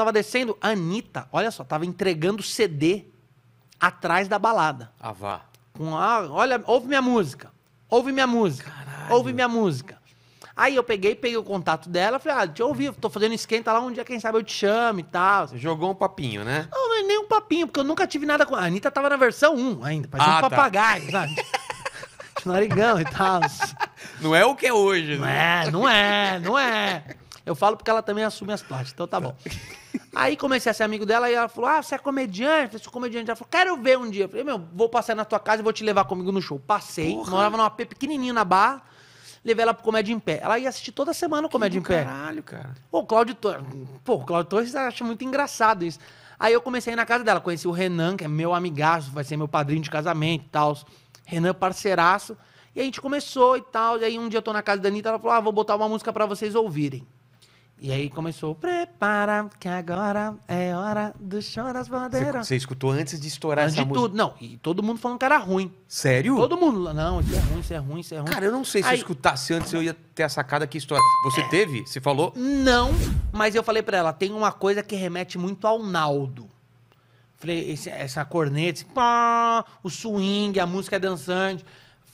Tava descendo, a Anitta, olha só, tava entregando CD atrás da balada. Ah, vá. Com a, olha, ouve minha música. Ouve minha música. Caralho. Ouve minha música. Aí eu peguei, peguei o contato dela, falei, ah, deixa eu ouvir, tô fazendo esquenta lá, um dia, quem sabe eu te chamo e tal. Você jogou um papinho, né? Não, não é nem um papinho, porque eu nunca tive nada com... A Anitta tava na versão 1 ainda, parecia ah, um tá. papagaio, sabe? Narigão e tal. Não é o que é hoje, né? Não é, não é, não é. Eu falo porque ela também assume as partes, então tá bom. Aí comecei a ser amigo dela e ela falou: Ah, você é comediante? Eu falei, sou comediante. Ela falou: Quero ver um dia. Eu falei: Meu, vou passar na tua casa e vou te levar comigo no show. Passei, Porra. morava numa AP pequenininha na barra. Levei ela pro Comédia em Pé. Ela ia assistir toda semana o Comédia em Pé. Caralho, cara. Pô, o Cláudio Torres. Pô, o Cláudio Torres acha muito engraçado isso. Aí eu comecei a ir na casa dela. Conheci o Renan, que é meu amigaço, vai ser meu padrinho de casamento e tal. Renan, parceiraço. E a gente começou e tal. E aí um dia eu tô na casa da Anitta, ela falou: Ah, vou botar uma música para vocês ouvirem. E aí começou, prepara, que agora é hora do choras bandeiras. Você escutou antes de estourar antes essa de música? tudo, não. E todo mundo falando que era ruim. Sério? Todo mundo, não, isso é ruim, isso é ruim, isso é ruim. Cara, eu não sei se aí... eu escutasse antes eu ia ter a sacada que estoura. Você é. teve? Você falou? Não, mas eu falei para ela, tem uma coisa que remete muito ao Naldo. Falei, esse, essa corneta, esse pá, o swing, a música é dançante.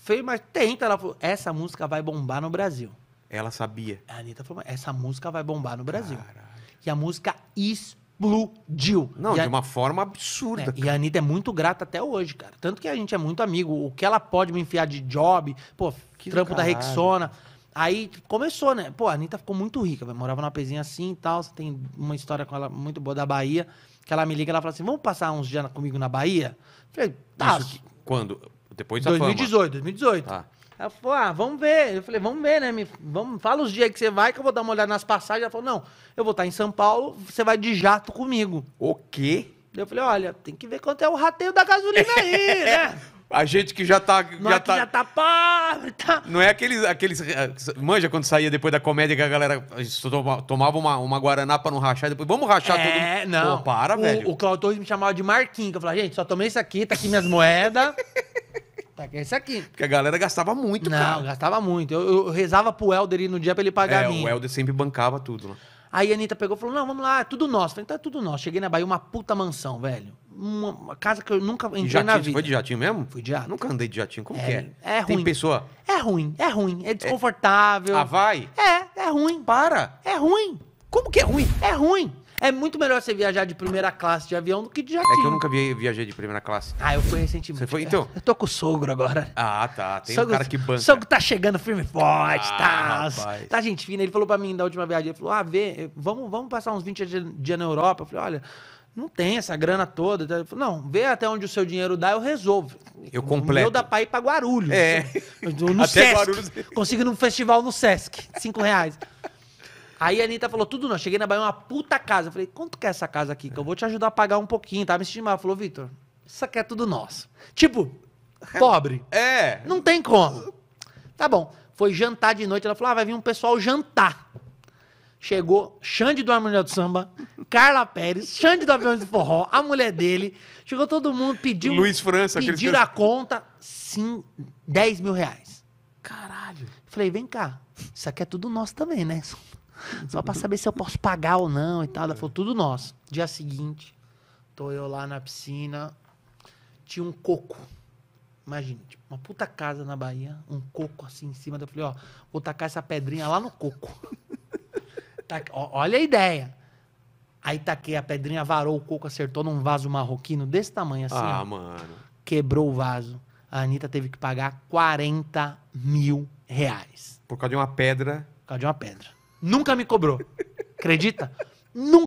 Falei, mas tenta. Ela falou, essa música vai bombar no Brasil. Ela sabia. A Anitta falou: essa música vai bombar no Brasil. Caralho. E a música explodiu. Não, e de a... uma forma absurda. É, e a Anitta é muito grata até hoje, cara. Tanto que a gente é muito amigo. O que ela pode me enfiar de job, pô, que trampo da Rexona. Aí começou, né? Pô, a Anitta ficou muito rica, morava numa pezinha assim e tal. Tem uma história com ela muito boa da Bahia. Que ela me liga e ela fala assim: vamos passar uns dias comigo na Bahia? Falei, tá. Isso, quando? Depois da 2018, fama. 2018. Tá. Ela falou, ah, vamos ver. Eu falei, vamos ver, né? Me, vamos, fala os dias que você vai, que eu vou dar uma olhada nas passagens. Ela falou, não, eu vou estar em São Paulo, você vai de jato comigo. O quê? Eu falei, olha, tem que ver quanto é o rateio da gasolina aí, né? A gente que já tá. Não já, é tá... já tá pobre, tá. Não é aqueles, aqueles. Eh, manja quando saía depois da comédia que a galera tomava uma, uma guaraná pra não rachar, depois vamos rachar é, É, não. Pô, para, o, velho. O Claudio me chamava de Marquinhos. Eu falava, gente, só tomei isso aqui, tá aqui minhas moedas. Tá, que é esse aqui. Porque a galera gastava muito, Não, cara. gastava muito. Eu, eu rezava pro Helder no dia pra ele pagar é, a minha. o Helder sempre bancava tudo, né? Aí a Anitta pegou e falou: não, vamos lá, é tudo nosso. Falei, então é tudo nosso. Cheguei na Bahia, uma puta mansão, velho. Uma, uma casa que eu nunca entrei jatinho, na vida. Foi de jatinho mesmo? Fui de jato. Nunca andei de jatinho. Como é, que é? É ruim. Tem pessoa? É ruim, é ruim. É, é. desconfortável. É... Ah, vai? É, é ruim. Para. É ruim. Como que é ruim? É ruim. É muito melhor você viajar de primeira classe de avião do que de jatinho. É que eu nunca viajei de primeira classe. Ah, eu fui recentemente. Você foi então? Eu tô com o sogro agora. Ah, tá. Tem sogro, um cara que banca. O sogro tá chegando firme e forte, tá? ah, tá. Rapaz. Tá gente fina. Ele falou pra mim da última viagem, ele falou, ah, vê, vamos, vamos passar uns 20 dias na Europa. Eu falei, olha não tem essa grana toda. Não, vê até onde o seu dinheiro dá, eu resolvo. Eu completo. O meu dá pra ir pra Guarulhos. É. No até Sesc. Guarulhos. Consigo num festival no Sesc. Cinco reais. Aí a Anitta falou, tudo não. Cheguei na Bahia, uma puta casa. Eu falei, quanto que é essa casa aqui? Que eu é. vou te ajudar a pagar um pouquinho, tá? Me sentindo Ela falou, Vitor, isso aqui é tudo nosso. Tipo, pobre. É. Não tem como. Tá bom. Foi jantar de noite. Ela falou, ah, vai vir um pessoal jantar. Chegou Xande do Harmonia do Samba, Carla Pérez, Xande do Avião do Forró, a mulher dele. Chegou todo mundo, pediu... Luiz França. Pediram a conta, sim, 10 mil reais. Caralho. Falei, vem cá, isso aqui é tudo nosso também, né? Só para saber se eu posso pagar ou não e tal. Ela falou, tudo nosso. Dia seguinte, tô eu lá na piscina, tinha um coco. Imagina, tipo, uma puta casa na Bahia, um coco assim em cima. Eu falei, ó, vou tacar essa pedrinha lá no coco. tá, ó, olha a ideia. Aí taquei a pedrinha, varou o coco, acertou num vaso marroquino desse tamanho assim. Ah, ó. mano. Quebrou o vaso. A Anitta teve que pagar 40 mil reais. Por causa de uma pedra? Por causa de uma pedra. Nunca me cobrou. Acredita? Nunca